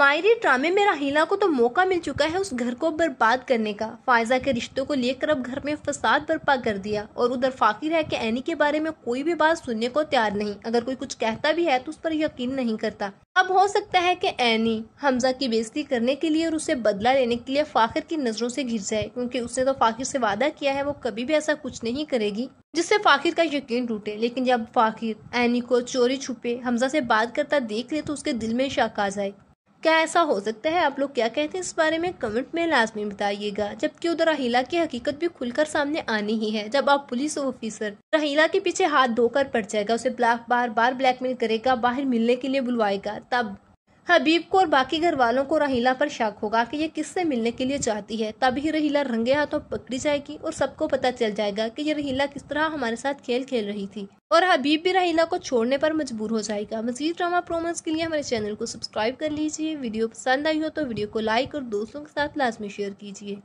मायरी ड्रामे में राहीला को तो मौका मिल चुका है उस घर को बर्बाद करने का फायजा के रिश्तों को लेकर अब घर में फसाद बर्पा कर दिया और उधर फाकिर है कि एनी के बारे में कोई भी बात सुनने को तैयार नहीं अगर कोई कुछ कहता भी है तो उस पर यकीन नहीं करता अब हो सकता है कि एनी हमजा की बेइज्जती करने के लिए और उसे बदला लेने के लिए फाखिर की नजरों से घिर जाए क्योंकि उसने तो फाखिर से वादा किया है वो कभी भी ऐसा कुछ नहीं करेगी जिससे फाखिर का यकीन टूटे लेकिन जब फाखिर एनी को चोरी छुपे हमजा से बात करता देख ले तो उसके दिल में शक आ जाए क्या ऐसा हो सकता है आप लोग क्या कहते हैं इस बारे में कमेंट में लाजमी बताइएगा जबकि उधर रहीला की हकीकत भी खुलकर सामने आनी ही है जब आप पुलिस ऑफिसर रहीला तो के पीछे हाथ धोकर पड़ जाएगा उसे ब्लैक बार बार ब्लैकमेल करेगा बाहर मिलने के लिए बुलवाएगा तब हबीब को और बाकी घर वालों को रहीला पर शक होगा कि ये किससे मिलने के लिए चाहती है तभी रहीला रंगे हाथों पकड़ी जाएगी और सबको पता चल जाएगा कि ये रहीला किस तरह हमारे साथ खेल खेल रही थी और हबीब भी रहीला को छोड़ने पर मजबूर हो जाएगा मजीद ड्रामा प्रोमोस के लिए हमारे चैनल को सब्सक्राइब कर लीजिए वीडियो पसंद आई हो तो वीडियो को लाइक और दोस्तों के साथ लाजमी शेयर कीजिए